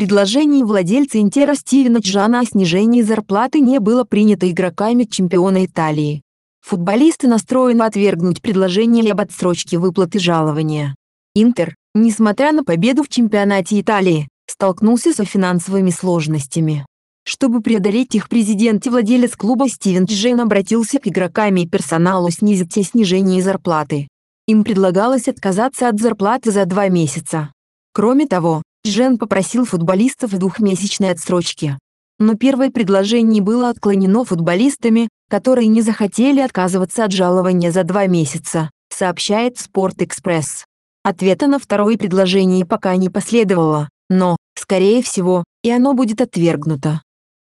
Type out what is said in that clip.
Предложение владельца Интера Стивена Джана о снижении зарплаты не было принято игроками чемпиона Италии. Футболисты настроены отвергнуть предложение об отсрочке выплаты жалования. Интер, несмотря на победу в чемпионате Италии, столкнулся со финансовыми сложностями. Чтобы преодолеть их президент и владелец клуба Стивен Джейн обратился к игрокам и персоналу снизить все снижение зарплаты. Им предлагалось отказаться от зарплаты за два месяца. Кроме того, Джен попросил футболистов двухмесячной отсрочки. Но первое предложение было отклонено футболистами, которые не захотели отказываться от жалования за два месяца, сообщает Спорт-Экспресс. Ответа на второе предложение пока не последовало, но, скорее всего, и оно будет отвергнуто.